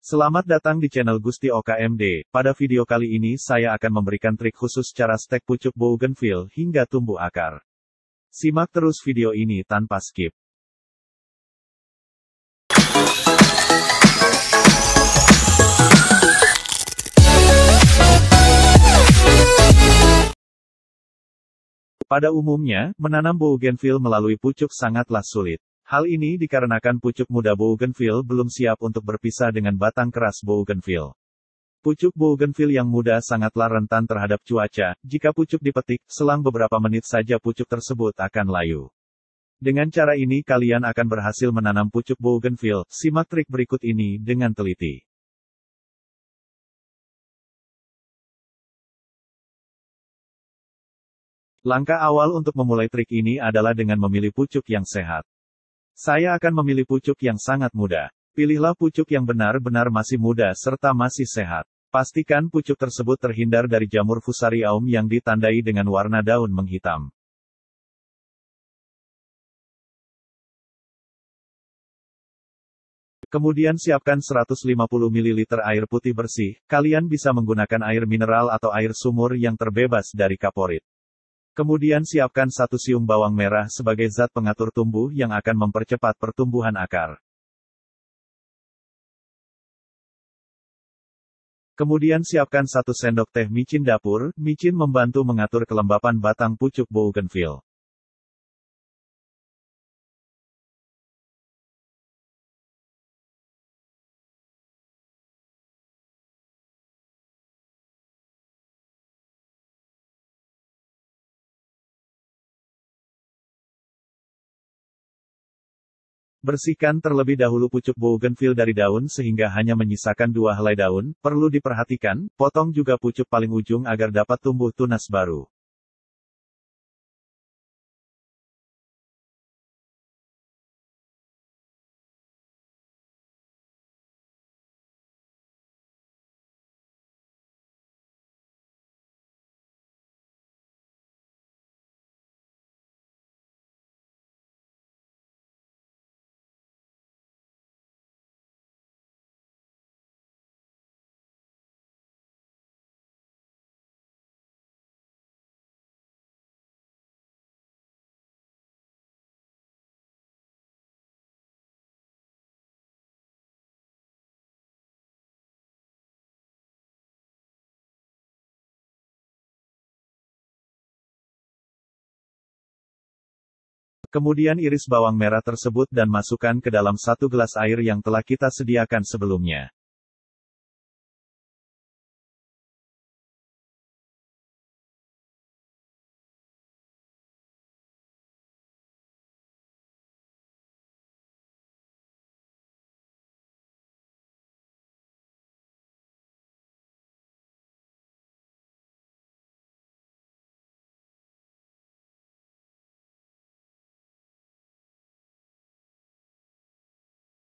Selamat datang di channel Gusti OKMD. Pada video kali ini saya akan memberikan trik khusus cara stek pucuk bougainville hingga tumbuh akar. Simak terus video ini tanpa skip. Pada umumnya, menanam bougainville melalui pucuk sangatlah sulit. Hal ini dikarenakan pucuk muda Bougainville belum siap untuk berpisah dengan batang keras Bougainville. Pucuk Bougainville yang muda sangatlah rentan terhadap cuaca, jika pucuk dipetik, selang beberapa menit saja pucuk tersebut akan layu. Dengan cara ini kalian akan berhasil menanam pucuk Bougainville, simak trik berikut ini dengan teliti. Langkah awal untuk memulai trik ini adalah dengan memilih pucuk yang sehat. Saya akan memilih pucuk yang sangat muda. Pilihlah pucuk yang benar-benar masih muda serta masih sehat. Pastikan pucuk tersebut terhindar dari jamur fusariaum yang ditandai dengan warna daun menghitam. Kemudian siapkan 150 ml air putih bersih, kalian bisa menggunakan air mineral atau air sumur yang terbebas dari kaporit. Kemudian siapkan satu siung bawang merah sebagai zat pengatur tumbuh yang akan mempercepat pertumbuhan akar. Kemudian siapkan satu sendok teh micin dapur, micin membantu mengatur kelembapan batang pucuk bougainville. Bersihkan terlebih dahulu pucuk bougainville dari daun sehingga hanya menyisakan dua helai daun, perlu diperhatikan, potong juga pucuk paling ujung agar dapat tumbuh tunas baru. Kemudian iris bawang merah tersebut dan masukkan ke dalam satu gelas air yang telah kita sediakan sebelumnya.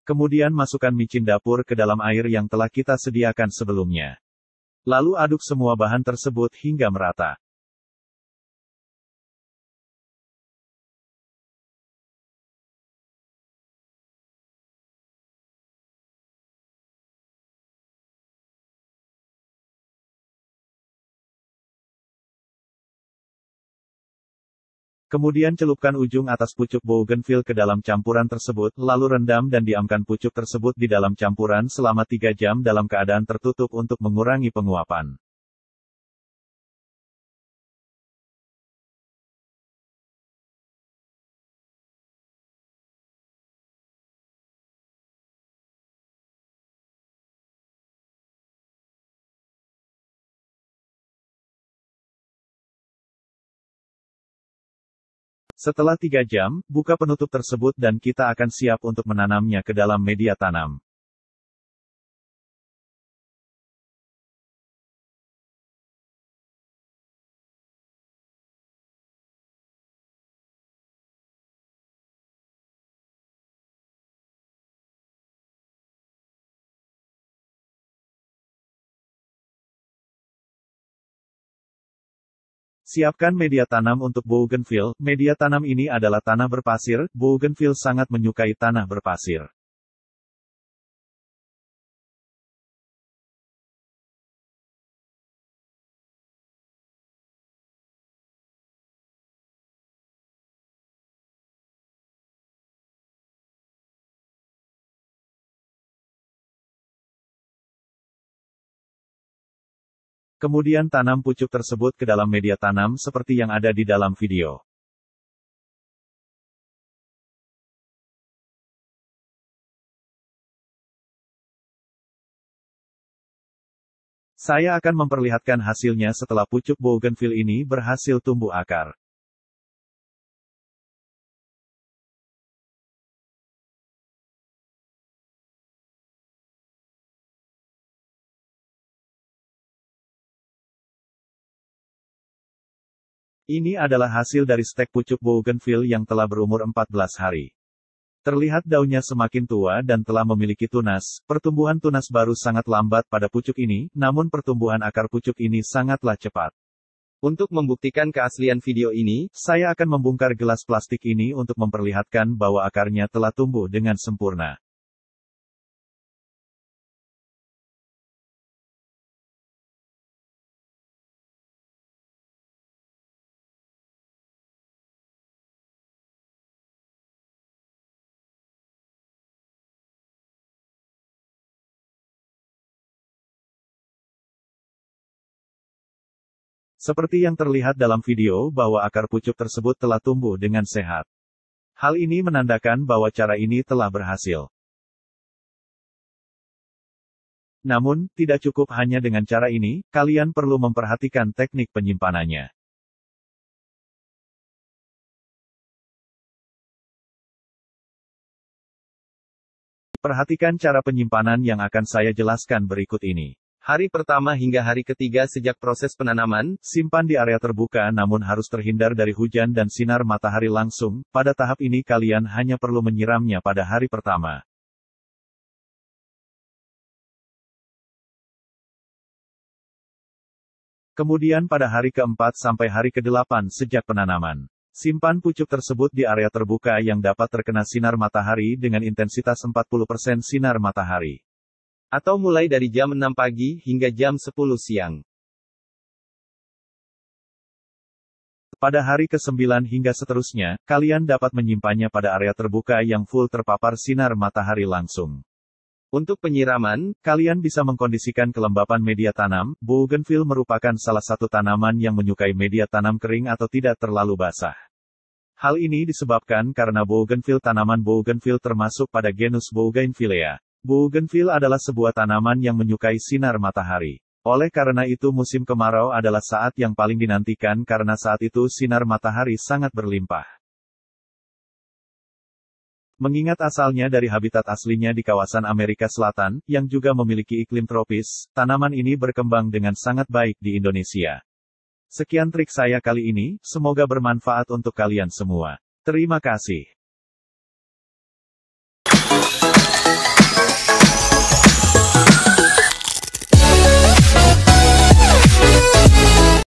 Kemudian masukkan micin dapur ke dalam air yang telah kita sediakan sebelumnya. Lalu aduk semua bahan tersebut hingga merata. Kemudian celupkan ujung atas pucuk bougainville ke dalam campuran tersebut, lalu rendam dan diamkan pucuk tersebut di dalam campuran selama 3 jam dalam keadaan tertutup untuk mengurangi penguapan. Setelah tiga jam, buka penutup tersebut dan kita akan siap untuk menanamnya ke dalam media tanam. Siapkan media tanam untuk bougainville. Media tanam ini adalah tanah berpasir. Bougainville sangat menyukai tanah berpasir. Kemudian tanam pucuk tersebut ke dalam media tanam seperti yang ada di dalam video. Saya akan memperlihatkan hasilnya setelah pucuk bougainville ini berhasil tumbuh akar. Ini adalah hasil dari stek pucuk bougainville yang telah berumur 14 hari. Terlihat daunnya semakin tua dan telah memiliki tunas, pertumbuhan tunas baru sangat lambat pada pucuk ini, namun pertumbuhan akar pucuk ini sangatlah cepat. Untuk membuktikan keaslian video ini, saya akan membongkar gelas plastik ini untuk memperlihatkan bahwa akarnya telah tumbuh dengan sempurna. Seperti yang terlihat dalam video bahwa akar pucuk tersebut telah tumbuh dengan sehat. Hal ini menandakan bahwa cara ini telah berhasil. Namun, tidak cukup hanya dengan cara ini, kalian perlu memperhatikan teknik penyimpanannya. Perhatikan cara penyimpanan yang akan saya jelaskan berikut ini. Hari pertama hingga hari ketiga sejak proses penanaman, simpan di area terbuka namun harus terhindar dari hujan dan sinar matahari langsung. Pada tahap ini kalian hanya perlu menyiramnya pada hari pertama. Kemudian pada hari keempat sampai hari kedelapan sejak penanaman. Simpan pucuk tersebut di area terbuka yang dapat terkena sinar matahari dengan intensitas 40% sinar matahari. Atau mulai dari jam 6 pagi hingga jam 10 siang. Pada hari ke-9 hingga seterusnya, kalian dapat menyimpannya pada area terbuka yang full terpapar sinar matahari langsung. Untuk penyiraman, kalian bisa mengkondisikan kelembapan media tanam. Bougainville merupakan salah satu tanaman yang menyukai media tanam kering atau tidak terlalu basah. Hal ini disebabkan karena Bougainville tanaman Bougainville termasuk pada genus Bougainvillea, Bougainville adalah sebuah tanaman yang menyukai sinar matahari. Oleh karena itu musim kemarau adalah saat yang paling dinantikan karena saat itu sinar matahari sangat berlimpah. Mengingat asalnya dari habitat aslinya di kawasan Amerika Selatan, yang juga memiliki iklim tropis, tanaman ini berkembang dengan sangat baik di Indonesia. Sekian trik saya kali ini, semoga bermanfaat untuk kalian semua. Terima kasih.